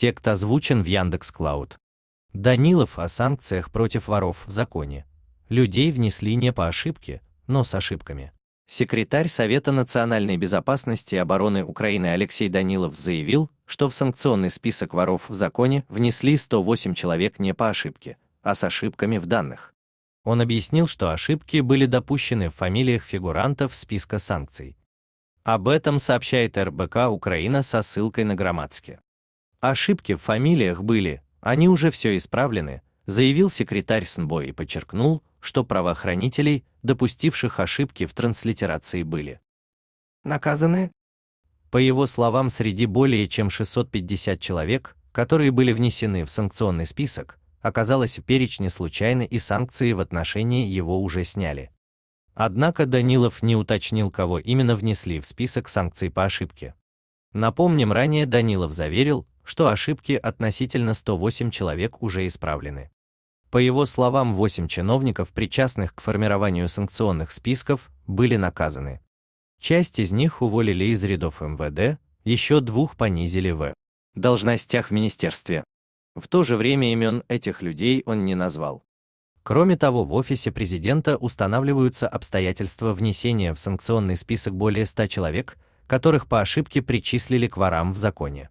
Текст озвучен в Яндекс Клауд. Данилов о санкциях против воров в законе. Людей внесли не по ошибке, но с ошибками. Секретарь Совета национальной безопасности и обороны Украины Алексей Данилов заявил, что в санкционный список воров в законе внесли 108 человек не по ошибке, а с ошибками в данных. Он объяснил, что ошибки были допущены в фамилиях фигурантов списка санкций. Об этом сообщает РБК Украина со ссылкой на Громадске. Ошибки в фамилиях были, они уже все исправлены, заявил секретарь СНБО и подчеркнул, что правоохранителей, допустивших ошибки в транслитерации, были наказаны. По его словам, среди более чем 650 человек, которые были внесены в санкционный список, оказалось в перечне случайно и санкции в отношении его уже сняли. Однако Данилов не уточнил, кого именно внесли в список санкций по ошибке. Напомним, ранее Данилов заверил, что ошибки относительно 108 человек уже исправлены. По его словам, 8 чиновников, причастных к формированию санкционных списков, были наказаны. Часть из них уволили из рядов МВД, еще двух понизили в должностях в министерстве. В то же время имен этих людей он не назвал. Кроме того, в офисе президента устанавливаются обстоятельства внесения в санкционный список более 100 человек, которых по ошибке причислили к ворам в законе.